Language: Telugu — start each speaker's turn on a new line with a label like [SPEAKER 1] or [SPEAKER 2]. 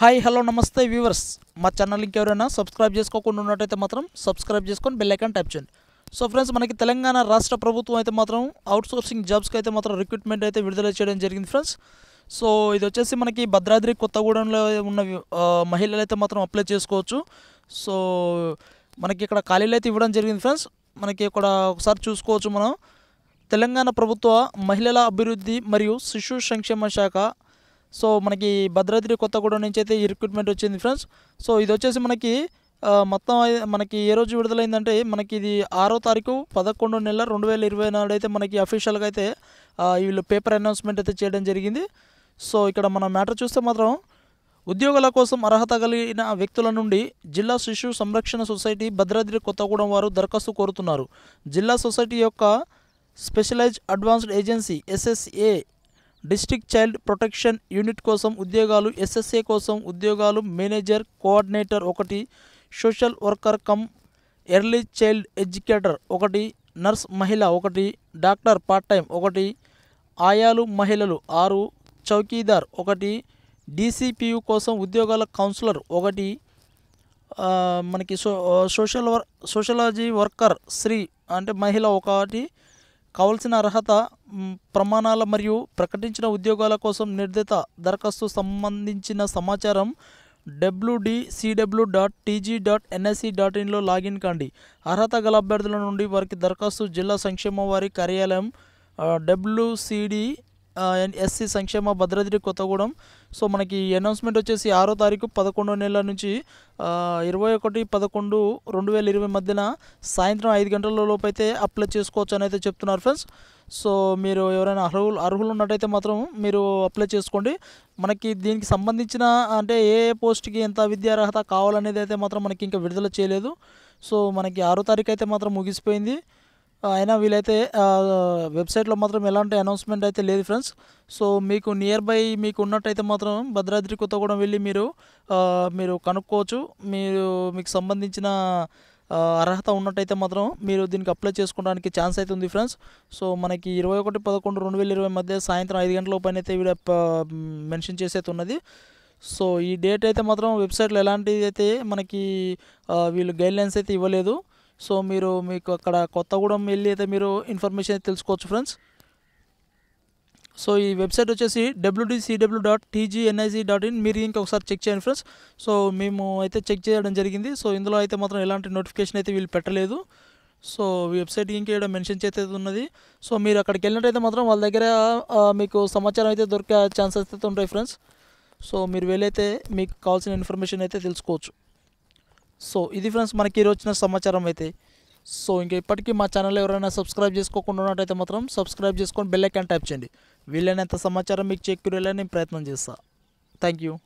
[SPEAKER 1] హాయ్ హలో నమస్తే వ్యూవర్స్ మా ఛానల్ ఇంకెవరైనా సబ్స్క్రైబ్ చేసుకోకుండా ఉన్నట్టయితే మాత్రం సబ్స్క్రైబ్ చేసుకొని బెల్లైకాన్ టైప్ చేయండి సో ఫ్రెండ్స్ మనకి తెలంగాణ రాష్ట్ర ప్రభుత్వం అయితే మాత్రం అవుట్సోర్సింగ్ జాబ్స్కి అయితే మాత్రం రిక్రూట్మెంట్ అయితే విడుదల చేయడం జరిగింది ఫ్రెండ్స్ సో ఇది వచ్చేసి మనకి భద్రాద్రి కొత్తగూడెంలో ఉన్న మహిళలు అయితే మాత్రం అప్లై చేసుకోవచ్చు సో మనకి ఇక్కడ ఖాళీలు అయితే ఇవ్వడం జరిగింది ఫ్రెండ్స్ మనకి ఇక్కడ ఒకసారి చూసుకోవచ్చు మనం తెలంగాణ ప్రభుత్వ మహిళల అభివృద్ధి మరియు శిశు సంక్షేమ శాఖ సో మనకి భద్రాద్రి కొత్తగూడెం నుంచి అయితే ఈ రిక్రూట్మెంట్ వచ్చింది ఫ్రెండ్స్ సో ఇది వచ్చేసి మనకి మొత్తం మనకి ఏ రోజు విడుదలైందంటే మనకి ఇది ఆరో తారీఖు పదకొండు నెల రెండు వేల ఇరవై నాలుగు అయితే మనకి అఫీషియల్గా అయితే వీళ్ళు పేపర్ అనౌన్స్మెంట్ అయితే చేయడం జరిగింది సో ఇక్కడ మన మ్యాటర్ చూస్తే మాత్రం ఉద్యోగుల కోసం అర్హత కలిగిన వ్యక్తుల నుండి జిల్లా శిశు సంరక్షణ సొసైటీ భద్రాద్రి కొత్తగూడెం వారు దరఖాస్తు కోరుతున్నారు జిల్లా సొసైటీ యొక్క specialised advanced agency SSA district child protection unit కోసం ఉద్యోగాలు ఎస్ఎస్ఏ కోసం ఉద్యోగాలు మేనేజర్ కోఆర్డినేటర్ ఒకటి social worker cum early child educator ఒకటి నర్స్ మహిళ ఒకటి డాక్టర్ పార్ట్ టైం ఒకటి ఆయాలు మహిళలు ఆరు చౌకీదార్ ఒకటి డిసిపియు కోసం ఉద్యోగాల కౌన్సిలర్ ఒకటి మనకి so social work sociology worker స్త్రీ అంటే మహిళ ఒకటి కావలసిన అర్హత ప్రమాణాల మరియు ప్రకటించిన ఉద్యోగాల కోసం నిర్దిత దరఖాస్తు సంబంధించిన సమాచారం WDCW dot TG dot NSC dot ఇన్లో లాగిన్ కండి అర్హత గల అభ్యర్థుల నుండి వారికి దరఖాస్తు జిల్లా సంక్షేమ వారి కార్యాలయం డబ్ల్యూసిడి ఎస్సీ సంక్షేమ భద్రాద్రి కొత్తగూడెం సో మనకి అనౌన్స్మెంట్ వచ్చేసి ఆరో తారీఖు పదకొండో నెల నుంచి ఇరవై ఒకటి పదకొండు రెండు వేల ఇరవై మధ్యన సాయంత్రం ఐదు గంటల లోపు అయితే అప్లై చేసుకోవచ్చు అని అయితే చెప్తున్నారు ఫ్రెండ్స్ సో మీరు ఎవరైనా అర్హులు అర్హులు ఉన్నట్టయితే మాత్రం మీరు అప్లై చేసుకోండి మనకి దీనికి సంబంధించిన అంటే ఏ పోస్ట్కి ఎంత విద్యార్హత కావాలనేది అయితే మాత్రం మనకి ఇంకా విడుదల చేయలేదు సో మనకి ఆరో తారీఖు అయితే మాత్రం ముగిసిపోయింది అయినా వీలైతే వెబ్సైట్లో మాత్రం ఎలాంటి అనౌన్స్మెంట్ అయితే లేదు ఫ్రెండ్స్ సో మీకు నియర్ బై మీకు ఉన్నట్టయితే మాత్రం భద్రాద్రి కొత్తగూడెం వెళ్ళి మీరు మీరు కనుక్కోవచ్చు మీరు మీకు సంబంధించిన అర్హత ఉన్నట్టయితే మాత్రం మీరు దీనికి అప్లై చేసుకోవడానికి ఛాన్స్ అయితే ఉంది ఫ్రెండ్స్ సో మనకి ఇరవై ఒకటి పదకొండు రెండు వేల ఇరవై మధ్య సాయంత్రం ఐదు గంటల పైన అయితే వీడ మెన్షన్ చేసేది ఉన్నది సో ఈ డేట్ అయితే మాత్రం వెబ్సైట్లో ఎలాంటిది అయితే మనకి వీళ్ళు గైడ్లైన్స్ అయితే ఇవ్వలేదు సో మీరు మీకు అక్కడ కొత్తగూడెం వెళ్ళి అయితే మీరు ఇన్ఫర్మేషన్ అయితే తెలుసుకోవచ్చు ఫ్రెండ్స్ సో ఈ వెబ్సైట్ వచ్చేసి WDCW dot TGNIC dot in మీరు ఇంకొకసారి చెక్ చేయండి ఫ్రెండ్స్ సో మేము అయితే చెక్ చేయడం జరిగింది సో ఇందులో అయితే మాత్రం ఎలాంటి నోటిఫికేషన్ అయితే వీళ్ళు పెట్టలేదు సో వెబ్సైట్ లింక్ ఇక్కడ మెన్షన్ చేస్తే ఉన్నది సో మీరు అక్కడికి వెళ్ళినట్టయితే మాత్రం వాళ్ళ దగ్గర మీకు సమాచారం అయితే దొరికే ఛాన్సెస్ అయితే ఉంటాయి ఫ్రెండ్స్ సో మీరు వెళ్ళైతే మీకు కావాల్సిన ఇన్ఫర్మేషన్ అయితే తెలుసుకోవచ్చు సో ఇది ఫ్రెండ్స్ మనకి ఈరోజు వచ్చిన సమాచారం అయితే సో ఇంకా ఇప్పటికీ మా ఛానల్ ఎవరైనా సబ్స్క్రైబ్ చేసుకోకుండా ఉన్నట్టయితే మాత్రం సబ్స్క్రైబ్ చేసుకొని బెల్లైకాన్ టైప్ చేయండి వీళ్ళైనంత సమాచారం మీకు చెక్కు వెళ్ళాలని నేను ప్రయత్నం చేస్తాను థ్యాంక్ యూ